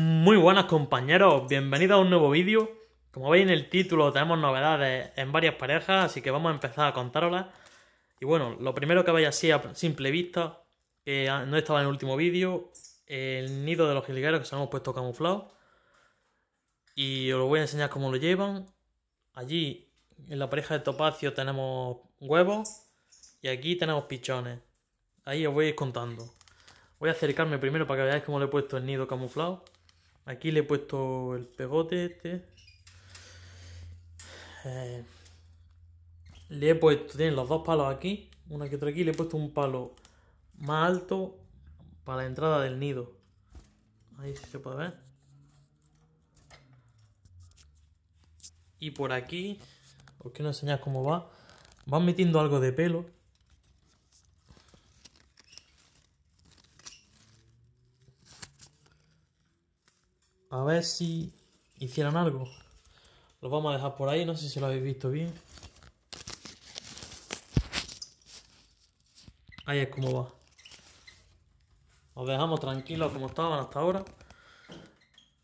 Muy buenas compañeros, bienvenidos a un nuevo vídeo. Como veis en el título tenemos novedades en varias parejas, así que vamos a empezar a contarlas. Y bueno, lo primero que veis así a simple vista, que no estaba en el último vídeo, el nido de los jilgueros que se hemos puesto camuflado. Y os voy a enseñar cómo lo llevan. Allí en la pareja de topacio tenemos huevos y aquí tenemos pichones. Ahí os voy a ir contando. Voy a acercarme primero para que veáis cómo le he puesto el nido camuflado. Aquí le he puesto el pegote este. Eh, le he puesto, tienen los dos palos aquí, una que otra aquí, le he puesto un palo más alto para la entrada del nido. Ahí se puede ver. Y por aquí, os no enseñar cómo va. Van metiendo algo de pelo. A ver si hicieran algo. Los vamos a dejar por ahí, no sé si lo habéis visto bien. Ahí es como va. Os dejamos tranquilos como estaban hasta ahora.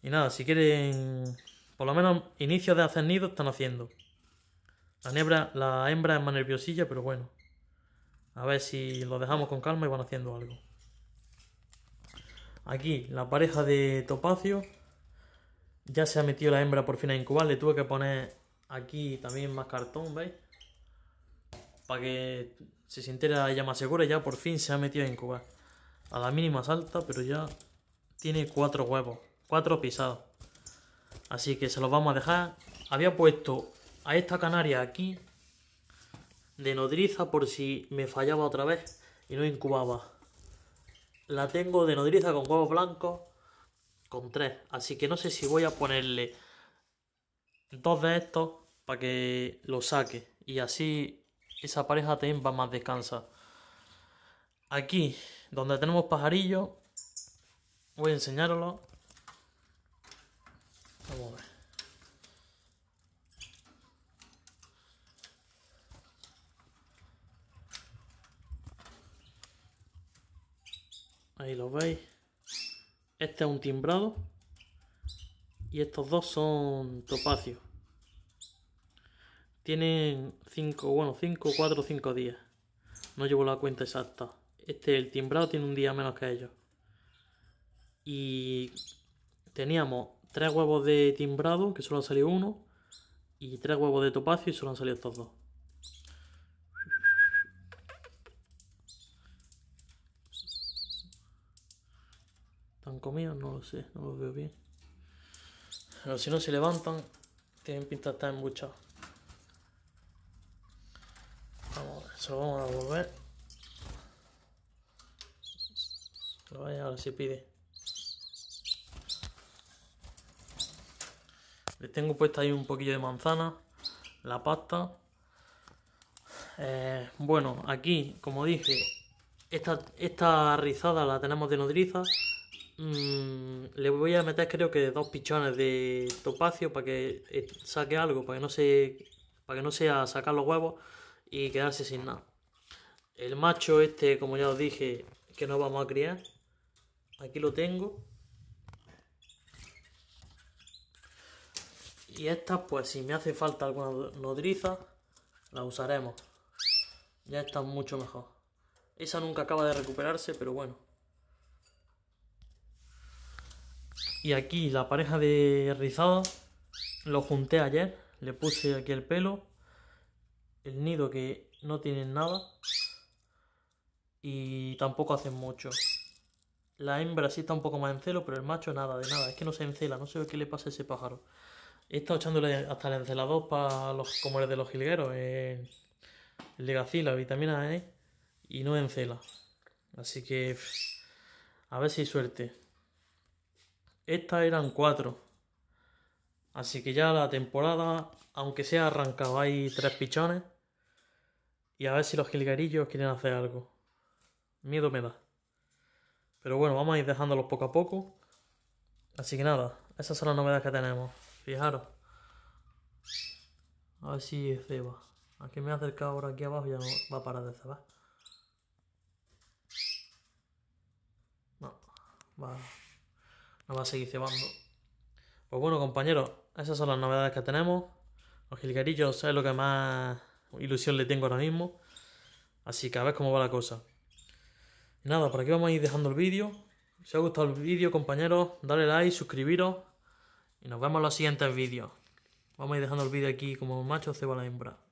Y nada, si quieren... Por lo menos inicios de hacer nido están haciendo. La, nebra, la hembra es más nerviosilla, pero bueno. A ver si lo dejamos con calma y van haciendo algo. Aquí la pareja de topacio ya se ha metido la hembra por fin a incubar. Le tuve que poner aquí también más cartón, ¿veis? Para que se sintiera ella más segura. Ya por fin se ha metido a incubar. A la mínima salta, pero ya tiene cuatro huevos. Cuatro pisados. Así que se los vamos a dejar. Había puesto a esta canaria aquí de nodriza por si me fallaba otra vez y no incubaba. La tengo de nodriza con huevos blancos con tres, Así que no sé si voy a ponerle dos de estos para que lo saque. Y así esa pareja también va más descansa. Aquí, donde tenemos pajarillo, voy a enseñarlo. Vamos a ver. Ahí lo veis. Este es un timbrado. Y estos dos son topacios. Tienen 5, bueno, 5, 4, 5 días. No llevo la cuenta exacta. Este, el timbrado, tiene un día menos que ellos. Y teníamos tres huevos de timbrado, que solo han salido uno. Y tres huevos de topacio y solo han salido estos dos. comida comido, no lo sé, no lo veo bien. Pero si no se levantan, tienen pinta de estar embuchados. Vamos a ver, se lo vamos a devolver. ahora se pide. Le tengo puesta ahí un poquillo de manzana, la pasta. Eh, bueno, aquí, como dije, esta, esta rizada la tenemos de nodriza. Mm, le voy a meter creo que dos pichones de topacio para que eh, saque algo, para que no se para que no sea sacar los huevos y quedarse sin nada. El macho este, como ya os dije, que no vamos a criar. Aquí lo tengo. Y esta pues si me hace falta alguna nodriza, la usaremos. Ya está mucho mejor. Esa nunca acaba de recuperarse, pero bueno. Y aquí la pareja de rizada, lo junté ayer, le puse aquí el pelo, el nido que no tienen nada y tampoco hacen mucho. La hembra sí está un poco más en celo, pero el macho nada, de nada. Es que no se encela, no sé qué le pasa a ese pájaro. He estado echándole hasta el encelador para los como el de los jilgueros, eh, el, el vitamina E, y no encela. Así que a ver si hay suerte. Estas eran cuatro. Así que ya la temporada, aunque sea arrancado, hay tres pichones. Y a ver si los jilgarillos quieren hacer algo. Miedo me da. Pero bueno, vamos a ir dejándolos poco a poco. Así que nada, esas son las novedades que tenemos. Fijaros. A ver si ceba. Aquí me ha acercado ahora aquí abajo y ya no va a parar de cebar. No, va nos va a seguir cebando. Pues bueno, compañeros, esas son las novedades que tenemos. Los jilgarillos es lo que más ilusión le tengo ahora mismo. Así que a ver cómo va la cosa. Y nada, por aquí vamos a ir dejando el vídeo. Si os ha gustado el vídeo, compañeros, dale like, suscribiros. Y nos vemos en los siguientes vídeos. Vamos a ir dejando el vídeo aquí como macho ceba la hembra.